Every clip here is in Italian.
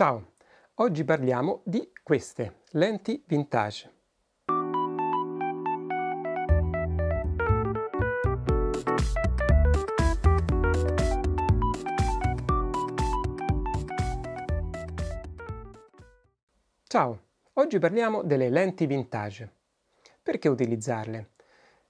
Ciao, oggi parliamo di queste lenti vintage. Ciao, oggi parliamo delle lenti vintage. Perché utilizzarle?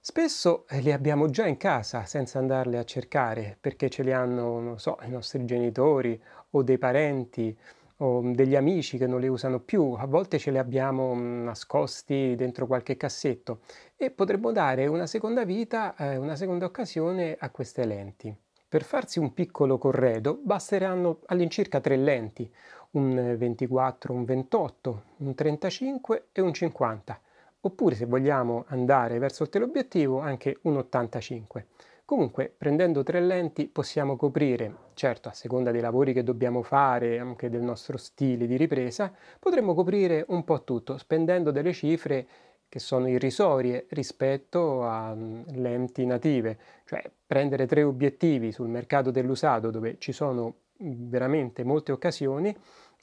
Spesso le abbiamo già in casa senza andarle a cercare perché ce le hanno, non so, i nostri genitori o dei parenti o mm, degli amici che non le usano più, a volte ce le abbiamo mm, nascosti dentro qualche cassetto e potremmo dare una seconda vita, eh, una seconda occasione a queste lenti. Per farsi un piccolo corredo basteranno all'incirca tre lenti, un 24, un 28, un 35 e un 50, oppure se vogliamo andare verso il teleobiettivo anche un 85. Comunque, prendendo tre lenti possiamo coprire, certo a seconda dei lavori che dobbiamo fare, anche del nostro stile di ripresa, potremmo coprire un po' tutto, spendendo delle cifre che sono irrisorie rispetto a mm, lenti native. Cioè, prendere tre obiettivi sul mercato dell'usato, dove ci sono mm, veramente molte occasioni,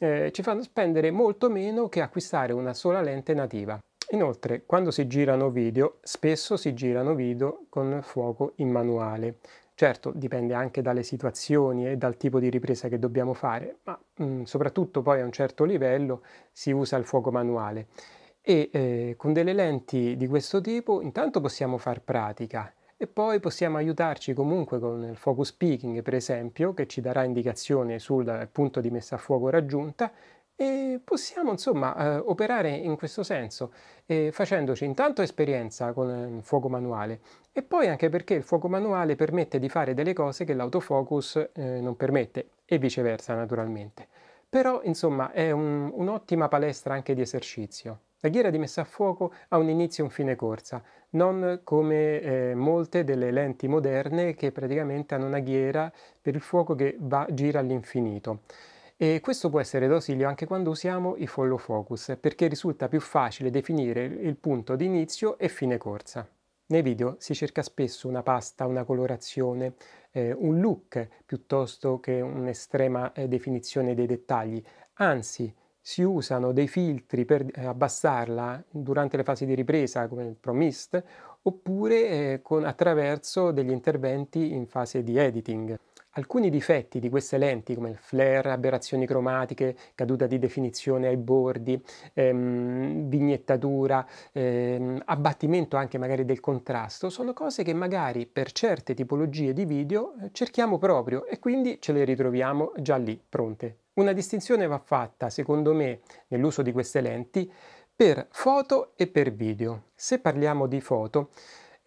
eh, ci fanno spendere molto meno che acquistare una sola lente nativa. Inoltre, quando si girano video, spesso si girano video con fuoco in manuale. Certo, dipende anche dalle situazioni e dal tipo di ripresa che dobbiamo fare, ma mh, mm, soprattutto poi a un certo livello si usa il fuoco manuale. E eh, con delle lenti di questo tipo intanto possiamo far pratica e poi possiamo aiutarci comunque con il focus peaking per esempio che ci darà indicazione sul eh, punto di messa a fuoco raggiunta e possiamo insomma eh, operare in questo senso, eh, facendoci intanto esperienza con eh, il fuoco manuale e poi anche perché il fuoco manuale permette di fare delle cose che l'autofocus eh, non permette e viceversa naturalmente. Però insomma è un, un'ottima palestra anche di esercizio. La ghiera di messa a fuoco ha un inizio e un fine corsa, non come eh, molte delle lenti moderne che praticamente hanno una ghiera per il fuoco che va, gira all'infinito. E questo può essere d'ausilio anche quando usiamo i follow focus, perché risulta più facile definire il punto di inizio e fine corsa. Nei video si cerca spesso una pasta, una colorazione, eh, un look piuttosto che un'estrema eh, definizione dei dettagli. Anzi, si usano dei filtri per eh, abbassarla durante le fasi di ripresa come il promist oppure eh, con, attraverso degli interventi in fase di editing. Alcuni difetti di queste lenti, come il flare, aberrazioni cromatiche, caduta di definizione ai bordi, ehm, vignettatura, ehm, abbattimento anche magari del contrasto, sono cose che magari per certe tipologie di video eh, cerchiamo proprio e quindi ce le ritroviamo già lì pronte. Una distinzione va fatta, secondo me, nell'uso di queste lenti per foto e per video. Se parliamo di foto,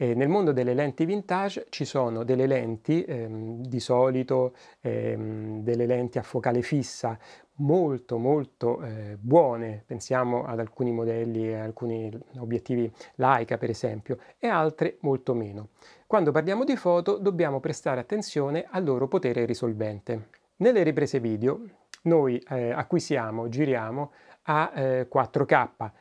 eh, nel mondo delle lenti vintage ci sono delle lenti, ehm, di solito ehm, delle lenti a focale fissa, molto molto eh, buone, pensiamo ad alcuni modelli, ad eh, alcuni obiettivi Leica per esempio, e altre molto meno. Quando parliamo di foto dobbiamo prestare attenzione al loro potere risolvente. Nelle riprese video noi eh, acquisiamo, giriamo a 4K, eh,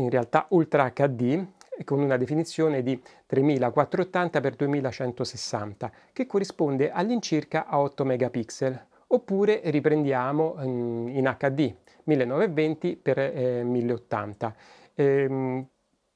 in realtà Ultra HD, con una definizione di 3480 x 2160 che corrisponde all'incirca a 8 megapixel oppure riprendiamo mm, in HD 1920 x 1080 ehm,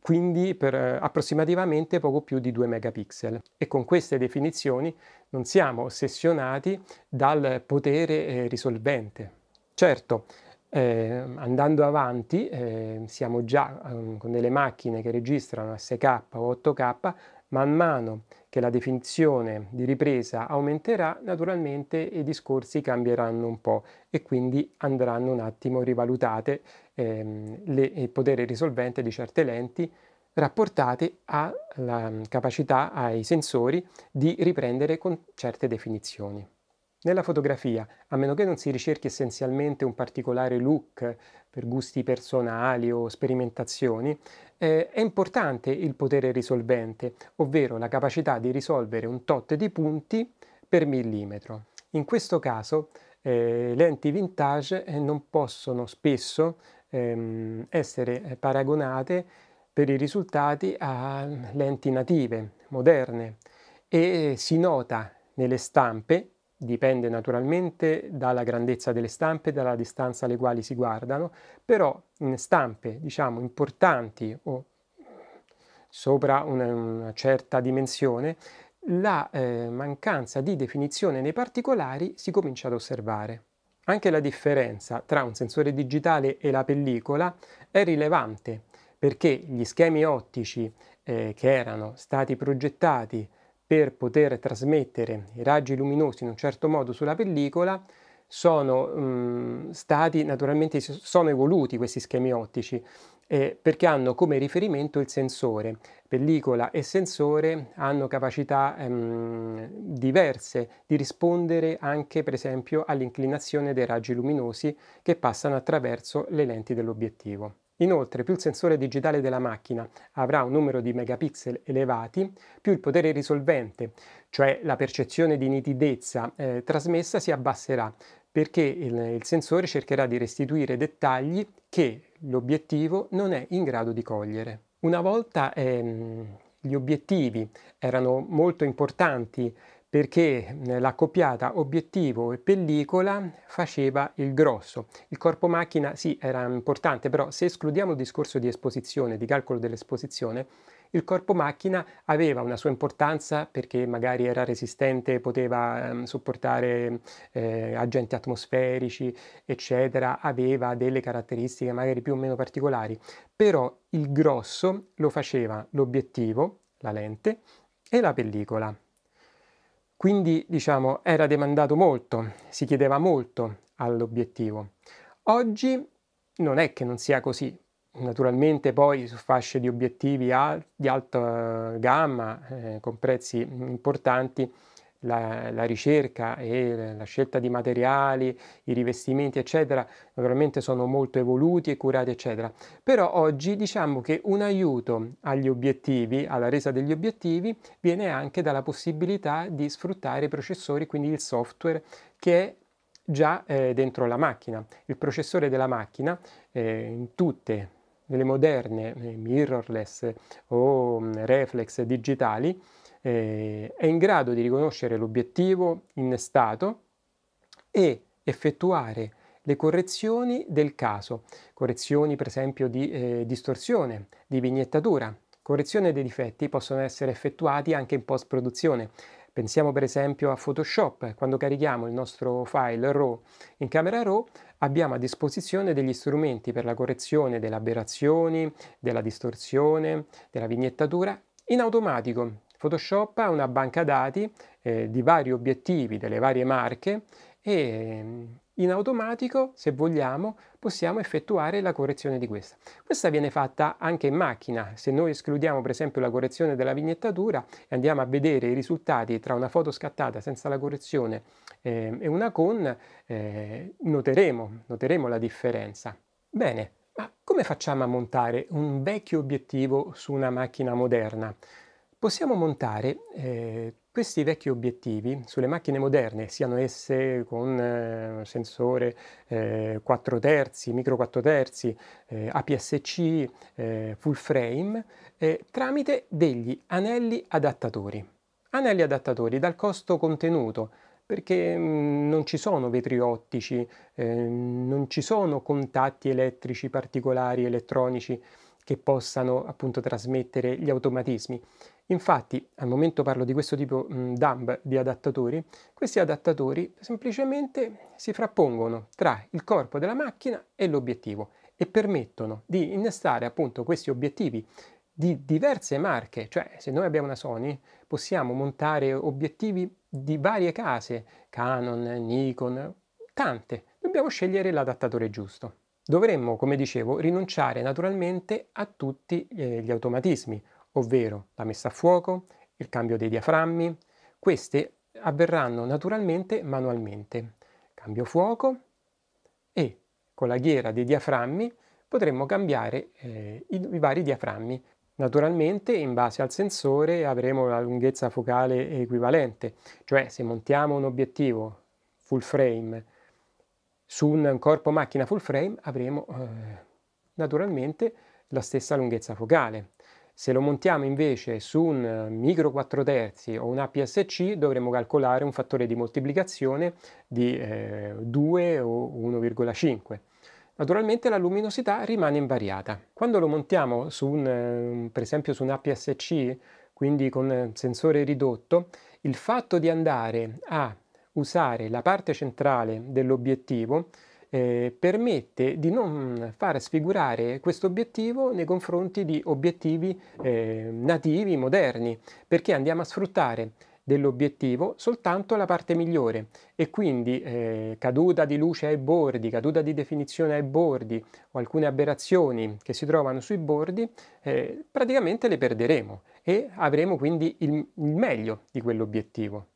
quindi per eh, approssimativamente poco più di 2 megapixel. E con queste definizioni non siamo ossessionati dal potere eh, risolvente. Certo, eh, andando avanti, eh, siamo già eh, con delle macchine che registrano SK o 8K, man mano che la definizione di ripresa aumenterà, naturalmente i discorsi cambieranno un po' e quindi andranno un attimo rivalutate ehm, le, il potere risolvente di certe lenti rapportate alla mm, capacità ai sensori di riprendere con certe definizioni. Nella fotografia, a meno che non si ricerchi essenzialmente un particolare look per gusti personali o sperimentazioni, eh, è importante il potere risolvente, ovvero la capacità di risolvere un tot di punti per millimetro. In questo caso, eh, lenti vintage eh, non possono spesso ehm, essere paragonate per i risultati a lenti native, moderne, e si nota nelle stampe Dipende naturalmente dalla grandezza delle stampe, dalla distanza alle quali si guardano, però in stampe diciamo importanti o sopra una, una certa dimensione, la eh, mancanza di definizione nei particolari si comincia ad osservare. Anche la differenza tra un sensore digitale e la pellicola è rilevante perché gli schemi ottici eh, che erano stati progettati per poter trasmettere i raggi luminosi in un certo modo sulla pellicola sono mh, stati naturalmente sono evoluti questi schemi ottici eh, perché hanno come riferimento il sensore. Pellicola e sensore hanno capacità ehm, diverse di rispondere anche per esempio all'inclinazione dei raggi luminosi che passano attraverso le lenti dell'obiettivo. Inoltre, più il sensore digitale della macchina avrà un numero di megapixel elevati, più il potere risolvente, cioè la percezione di nitidezza eh, trasmessa, si abbasserà, perché il, il sensore cercherà di restituire dettagli che l'obiettivo non è in grado di cogliere. Una volta ehm, gli obiettivi erano molto importanti perché la copiata obiettivo e pellicola faceva il grosso. Il corpo macchina sì era importante, però se escludiamo il discorso di esposizione, di calcolo dell'esposizione, il corpo macchina aveva una sua importanza perché magari era resistente, poteva um, sopportare eh, agenti atmosferici, eccetera, aveva delle caratteristiche magari più o meno particolari, però il grosso lo faceva l'obiettivo, la lente e la pellicola. Quindi, diciamo, era demandato molto, si chiedeva molto all'obiettivo. Oggi non è che non sia così. Naturalmente poi su fasce di obiettivi al- di alta gamma, eh, con prezzi importanti, la, la, ricerca e la scelta di materiali, i rivestimenti, eccetera, naturalmente sono molto evoluti e curati, eccetera. Però oggi diciamo che un aiuto agli obiettivi, alla resa degli obiettivi, viene anche dalla possibilità di sfruttare i processori, quindi il software che è già eh, dentro la macchina. Il processore della macchina eh, in tutte le moderne eh, mirrorless o mm, reflex digitali eh, è in grado di riconoscere l'obiettivo innestato e effettuare le correzioni del caso, correzioni per esempio di eh, distorsione, di vignettatura. Correzione dei difetti possono essere effettuati anche in post-produzione. Pensiamo per esempio a Photoshop, quando carichiamo il nostro file RAW in camera RAW abbiamo a disposizione degli strumenti per la correzione delle aberrazioni, della distorsione, della vignettatura in automatico Photoshop ha una banca dati eh, di vari obiettivi, delle varie marche e mm, in automatico, se vogliamo, possiamo effettuare la correzione di questa. Questa viene fatta anche in macchina. Se noi escludiamo per esempio la correzione della vignettatura e andiamo a vedere i risultati tra una foto scattata senza la correzione eh, e una con, eh, noteremo, noteremo la differenza. Bene, ma come facciamo a montare un vecchio obiettivo su una macchina moderna? Possiamo montare eh, questi vecchi obiettivi sulle macchine moderne, siano esse con eh, sensore eh, 4 terzi, micro 4 terzi, eh, APS-C, eh, full frame, eh, tramite degli anelli adattatori. Anelli adattatori dal costo contenuto, perché mh, mm, non ci sono vetri ottici, eh, non ci sono contatti elettrici particolari, elettronici, che possano appunto trasmettere gli automatismi. Infatti, al momento parlo di questo tipo mh, dumb di adattatori, questi adattatori semplicemente si frappongono tra il corpo della macchina e l'obiettivo e permettono di innestare appunto questi obiettivi di diverse marche, cioè se noi abbiamo una Sony possiamo montare obiettivi di varie case, Canon, Nikon, tante, dobbiamo scegliere l'adattatore giusto. Dovremmo, come dicevo, rinunciare naturalmente a tutti eh, gli automatismi, ovvero la messa a fuoco, il cambio dei diaframmi, queste avverranno naturalmente manualmente. Cambio fuoco e con la ghiera dei diaframmi potremmo cambiare eh, i, i vari diaframmi. Naturalmente in base al sensore avremo la lunghezza focale equivalente, cioè se montiamo un obiettivo full frame su un corpo macchina full frame avremo eh, naturalmente la stessa lunghezza focale. Se lo montiamo invece su un eh, micro 4 terzi o un APS-C dovremo calcolare un fattore di moltiplicazione di eh, 2 o 1,5. Naturalmente la luminosità rimane invariata. Quando lo montiamo su un, eh, per esempio su un APS-C, quindi con eh, sensore ridotto, il fatto di andare a usare la parte centrale dell'obiettivo eh, permette di non far sfigurare questo obiettivo nei confronti di obiettivi eh, nativi, moderni, perché andiamo a sfruttare dell'obiettivo soltanto la parte migliore e quindi eh, caduta di luce ai bordi, caduta di definizione ai bordi o alcune aberrazioni che si trovano sui bordi eh, praticamente le perderemo e avremo quindi il, il meglio di quell'obiettivo.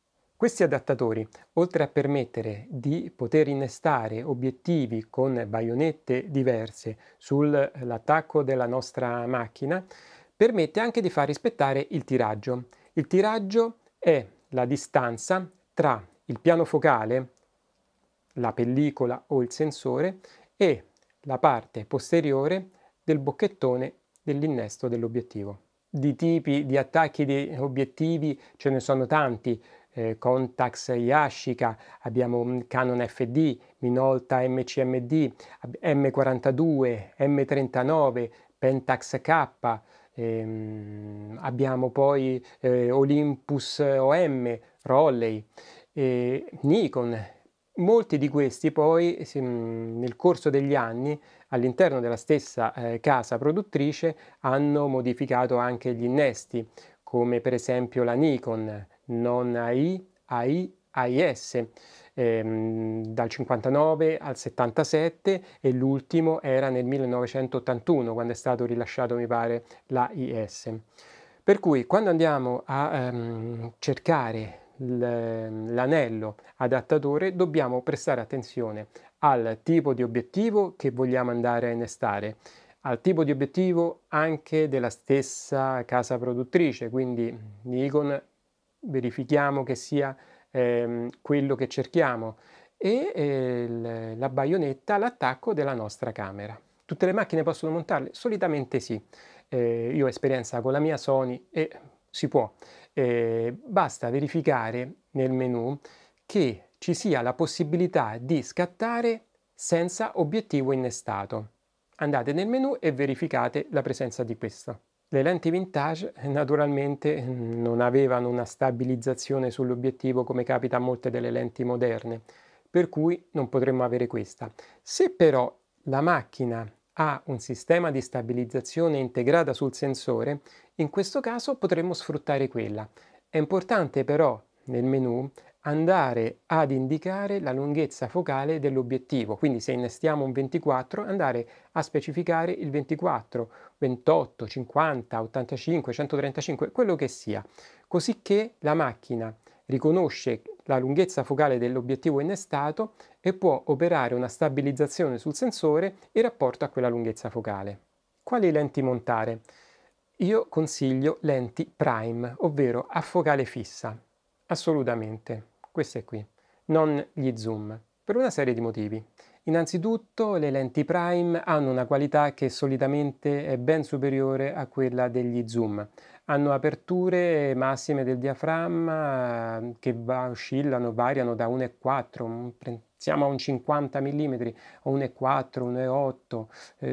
Questi adattatori, oltre a permettere di poter innestare obiettivi con baionette diverse sull'attacco della nostra macchina, permette anche di far rispettare il tiraggio. Il tiraggio è la distanza tra il piano focale, la pellicola o il sensore, e la parte posteriore del bocchettone dell'innesto dell'obiettivo. Di tipi di attacchi di obiettivi ce ne sono tanti, eh, Contax Yashica, abbiamo Canon FD, Minolta MCMD, M42, M39, Pentax K, ehm, abbiamo poi eh, Olympus OM, Rolley, eh, Nikon. Molti di questi poi mm, nel corso degli anni all'interno della stessa eh, casa produttrice hanno modificato anche gli innesti, come per esempio la Nikon non AI, AI, AIS, ehm, dal 59 al 77 e l'ultimo era nel 1981 quando è stato rilasciato mi pare l'AIS. Per cui quando andiamo a ehm, cercare l'anello adattatore dobbiamo prestare attenzione al tipo di obiettivo che vogliamo andare a innestare al tipo di obiettivo anche della stessa casa produttrice, quindi Nikon verifichiamo che sia ehm, quello che cerchiamo e eh, la baionetta all'attacco della nostra camera. Tutte le macchine possono montarle? Solitamente sì. Eh, io ho esperienza con la mia Sony e si può. Eh, basta verificare nel menu che ci sia la possibilità di scattare senza obiettivo innestato. Andate nel menu e verificate la presenza di questo. Le lenti vintage eh, naturalmente eh, non avevano una stabilizzazione sull'obiettivo come capita a molte delle lenti moderne, per cui non potremmo avere questa. Se però la macchina ha un sistema di stabilizzazione integrata sul sensore, in questo caso potremmo sfruttare quella. È importante però nel menu andare ad indicare la lunghezza focale dell'obiettivo. Quindi se innestiamo un 24, andare a specificare il 24, 28, 50, 85, 135, quello che sia, così che la macchina riconosce la lunghezza focale dell'obiettivo innestato e può operare una stabilizzazione sul sensore in rapporto a quella lunghezza focale. Quali lenti montare? Io consiglio lenti prime, ovvero a focale fissa. Assolutamente queste qui, non gli zoom, per una serie di motivi. Innanzitutto le lenti prime hanno una qualità che solitamente è ben superiore a quella degli zoom. Hanno aperture massime del diaframma eh, che va, oscillano, variano da 1,4, siamo a un 50 mm, 1,4, 1,8,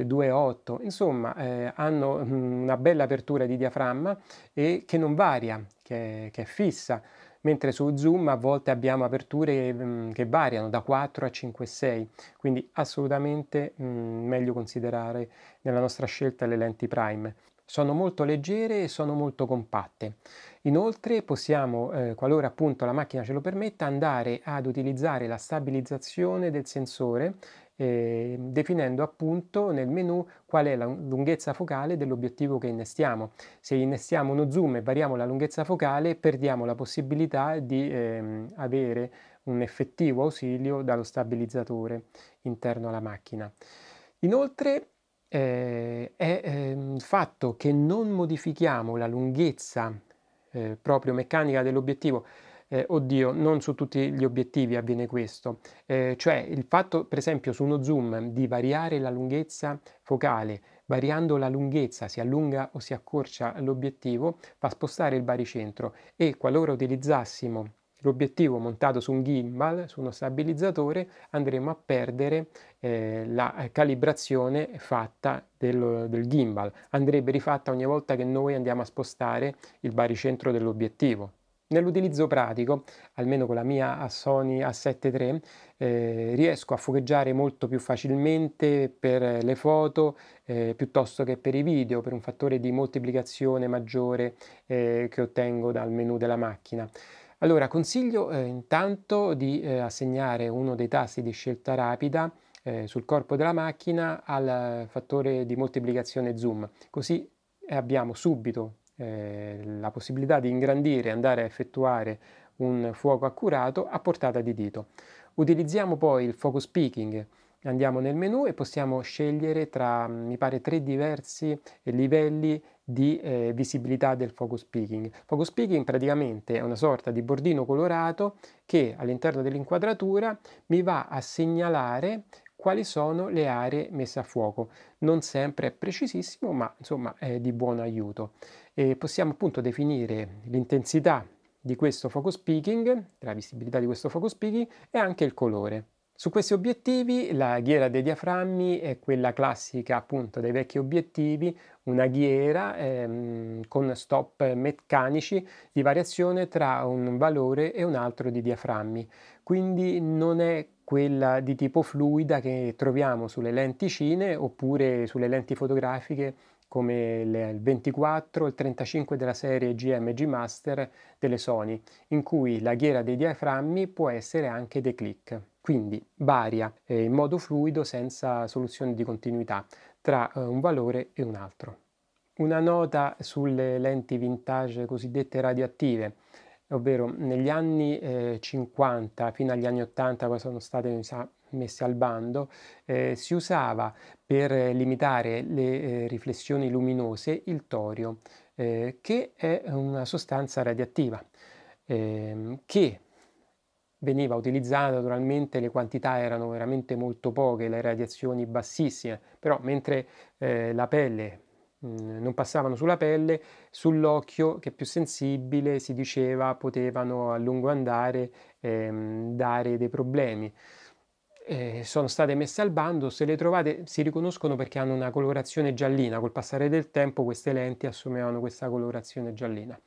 2,8, insomma eh, hanno mm, una bella apertura di diaframma e che non varia, che, che è fissa mentre su Zoom a volte abbiamo aperture mh, mm, che variano da 4 a 5 6, quindi assolutamente mh, mm, meglio considerare nella nostra scelta le lenti prime. Sono molto leggere e sono molto compatte. Inoltre possiamo, eh, qualora appunto la macchina ce lo permetta, andare ad utilizzare la stabilizzazione del sensore eh, definendo appunto nel menu qual è la lunghezza focale dell'obiettivo che innestiamo. Se innestiamo uno zoom e variamo la lunghezza focale perdiamo la possibilità di ehm, avere un effettivo ausilio dallo stabilizzatore interno alla macchina. Inoltre eh, è ehm, il eh, fatto che non modifichiamo la lunghezza eh, proprio meccanica dell'obiettivo eh, oddio, non su tutti gli obiettivi avviene questo. Eh, cioè il fatto, per esempio, su uno zoom di variare la lunghezza focale, variando la lunghezza, si allunga o si accorcia l'obiettivo, fa spostare il baricentro e qualora utilizzassimo l'obiettivo montato su un gimbal, su uno stabilizzatore, andremo a perdere eh, la calibrazione fatta del, del gimbal. Andrebbe rifatta ogni volta che noi andiamo a spostare il baricentro dell'obiettivo. Nell'utilizzo pratico, almeno con la mia Sony A7 III, eh, riesco a focheggiare molto più facilmente per le foto eh, piuttosto che per i video, per un fattore di moltiplicazione maggiore eh, che ottengo dal menu della macchina. Allora, consiglio eh, intanto di eh, assegnare uno dei tasti di scelta rapida eh, sul corpo della macchina al fattore di moltiplicazione zoom, così abbiamo subito eh, la possibilità di ingrandire e andare a effettuare un fuoco accurato a portata di dito. Utilizziamo poi il focus peaking, andiamo nel menu e possiamo scegliere tra, mi pare, tre diversi livelli di eh, visibilità del focus peaking. Focus peaking praticamente è una sorta di bordino colorato che all'interno dell'inquadratura mi va a segnalare quali sono le aree messe a fuoco. Non sempre è precisissimo, ma insomma è di buon aiuto. E possiamo appunto definire l'intensità di questo focus peaking, la visibilità di questo focus peaking e anche il colore. Su questi obiettivi la ghiera dei diaframmi è quella classica appunto dei vecchi obiettivi, una ghiera ehm, con stop meccanici di variazione tra un valore e un altro di diaframmi, quindi non è quella di tipo fluida che troviamo sulle lenti cine oppure sulle lenti fotografiche come il 24 e il 35 della serie GMG Master delle Sony, in cui la ghiera dei diaframmi può essere anche click. Quindi varia eh, in modo fluido senza soluzione di continuità tra eh, un valore e un altro. Una nota sulle lenti vintage cosiddette radioattive ovvero negli anni eh, 50 fino agli anni 80, poi sono state messe al bando, eh, si usava per limitare le eh, riflessioni luminose il torio, eh, che è una sostanza radioattiva, ehm, che veniva utilizzata naturalmente le quantità erano veramente molto poche, le radiazioni bassissime, però mentre eh, la pelle Mm, non passavano sulla pelle, sull'occhio che è più sensibile si diceva potevano a lungo andare ehm, dare dei problemi. Eh, sono state messe al bando, se le trovate si riconoscono perché hanno una colorazione giallina, col passare del tempo queste lenti assumevano questa colorazione giallina.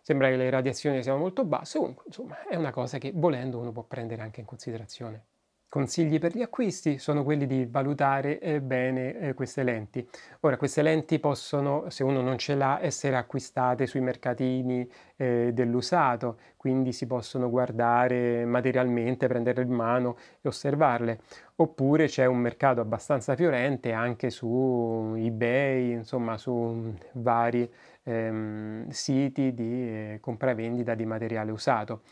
Sembra che le radiazioni siano molto basse, comunque insomma è una cosa che volendo uno può prendere anche in considerazione. Consigli per gli acquisti sono quelli di valutare eh, bene eh, queste lenti. Ora, queste lenti possono, se uno non ce l'ha, essere acquistate sui mercatini eh, dell'usato, quindi si possono guardare materialmente, prendere in mano e osservarle. Oppure c'è un mercato abbastanza fiorente anche su eBay, insomma su mm, vari ehm, siti di eh, compravendita di materiale usato.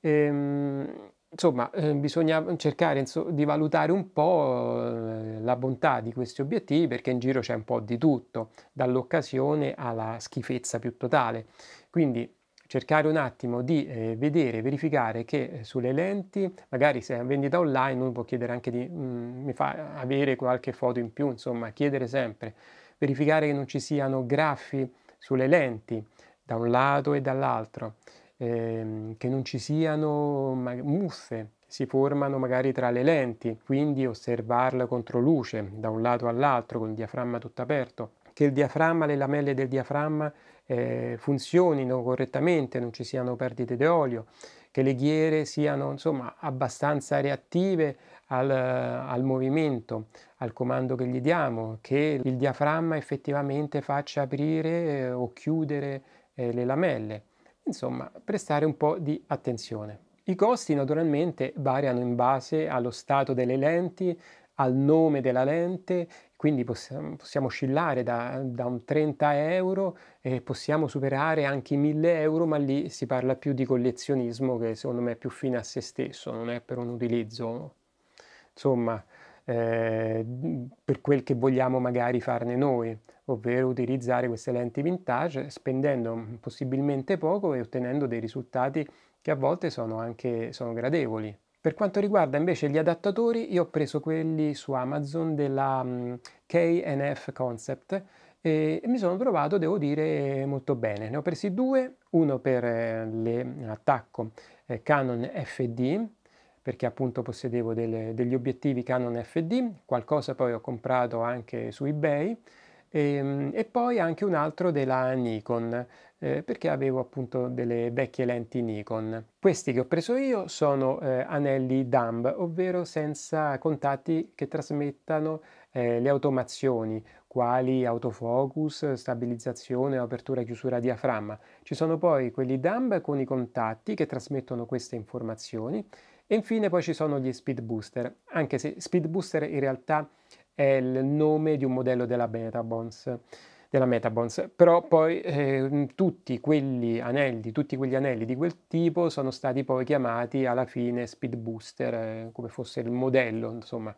Ehm, insomma, eh, bisogna cercare inso- di valutare un po' eh, la bontà di questi obiettivi perché in giro c'è un po' di tutto, dall'occasione alla schifezza più totale. Quindi cercare un attimo di eh, vedere, verificare che eh, sulle lenti, magari se è in vendita online uno può chiedere anche di mh, mm, mi fa avere qualche foto in più, insomma, chiedere sempre, verificare che non ci siano graffi sulle lenti da un lato e dall'altro ehm, che non ci siano muffe si formano magari tra le lenti, quindi osservarla contro luce da un lato all'altro con il diaframma tutto aperto, che il diaframma, le lamelle del diaframma eh, funzionino correttamente, non ci siano perdite di olio, che le ghiere siano insomma abbastanza reattive al, al, movimento, al comando che gli diamo, che il diaframma effettivamente faccia aprire eh, o chiudere eh, le lamelle. Insomma, prestare un po' di attenzione. I costi naturalmente variano in base allo stato delle lenti, al nome della lente, quindi possiamo, possiamo oscillare da, da, un 30 euro e possiamo superare anche i 1000 euro, ma lì si parla più di collezionismo che secondo me è più fine a se stesso, non è per un utilizzo. Insomma, eh, per quel che vogliamo magari farne noi, ovvero utilizzare queste lenti vintage spendendo possibilmente poco e ottenendo dei risultati che a volte sono anche sono gradevoli. Per quanto riguarda invece gli adattatori, io ho preso quelli su Amazon della mm, KNF Concept e mi sono trovato, devo dire, molto bene. Ne ho presi due, uno per eh, l'attacco eh, Canon FD perché appunto possedevo delle, degli obiettivi Canon FD, qualcosa poi ho comprato anche su eBay e, ehm, e poi anche un altro della Nikon eh, perché avevo appunto delle vecchie lenti Nikon. Questi che ho preso io sono eh, anelli dumb, ovvero senza contatti che trasmettano eh, le automazioni quali autofocus, stabilizzazione, apertura e chiusura diaframma. Ci sono poi quelli dumb con i contatti che trasmettono queste informazioni e infine poi ci sono gli speed booster, anche se speed booster in realtà è il nome di un modello della Metabons della Metabons, però poi eh, tutti quegli anelli, tutti quegli anelli di quel tipo sono stati poi chiamati alla fine speed booster, eh, come fosse il modello, insomma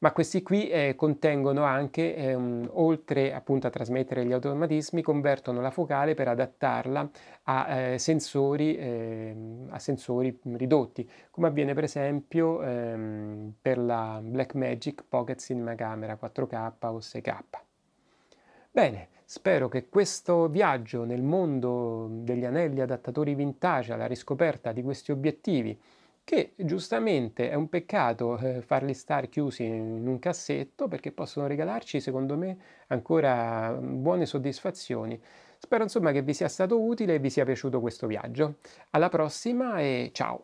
ma questi qui eh, contengono anche, eh, oltre appunto a trasmettere gli automatismi, convertono la focale per adattarla a, eh, sensori, ehm, a sensori, ridotti, come avviene per esempio ehm, per la Blackmagic Pocket Cinema Camera 4K o 6K. Bene, spero che questo viaggio nel mondo degli anelli adattatori vintage alla riscoperta di questi obiettivi che giustamente è un peccato eh, farli star chiusi in un cassetto perché possono regalarci, secondo me, ancora mm, buone soddisfazioni. Spero insomma che vi sia stato utile e vi sia piaciuto questo viaggio. Alla prossima e ciao!